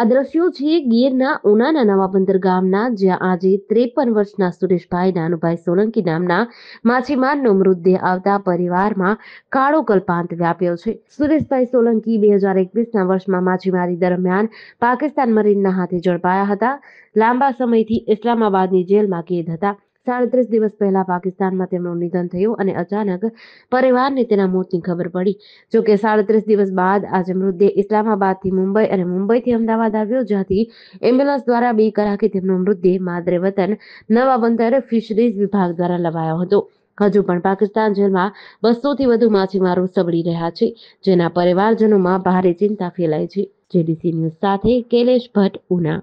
આ દ્રશ્યો છે ગીરના ઉનાના નવાબંદર ગામના જ્યાં આજે ત્રેપન વર્ષના સુરેશભાઈ નાનુભાઈ સોલંકી નામના માછીમારનો મૃતદેહ આવતા પરિવારમાં કાળો કલ્પાંત વ્યાપ્યો છે સુરેશભાઈ સોલંકી બે હજાર એકવીસના વર્ષમાં માછીમારી દરમિયાન પાકિસ્તાન મરીનના હાથે ઝડપાયા હતા લાંબા સમયથી ઇસ્લામાબાદની જેલમાં કેદ હતા સાડત્રીસ દિવસ પહેલા પાકિસ્તાનમાં તેમનું નિધન થયું અને અચાનક પરિવારને તેના મોતની ખબર પડી જો કે સાડત્રીસ દિવસ બાદ આજે મૃતદેહ ઇસ્લામાબાદથી મુંબઈ અને મુંબઈથી અમદાવાદ આવ્યો જ્યાંથી એમ્બ્યુલન્સ દ્વારા બે કલાકે તેમનો મૃતદેહ માદરે વતન નવા બંદર ફિશરીઝ વિભાગ દ્વારા લવાયો હતો હજુ પણ પાકિસ્તાન જેલમાં બસોથી વધુ માછીમારો સબળી રહ્યા છે જેના પરિવારજનોમાં ભારે ચિંતા ફેલાય છે જેડીસી ન્યૂઝ સાથે કેલેશ ભટ્ટ ઉના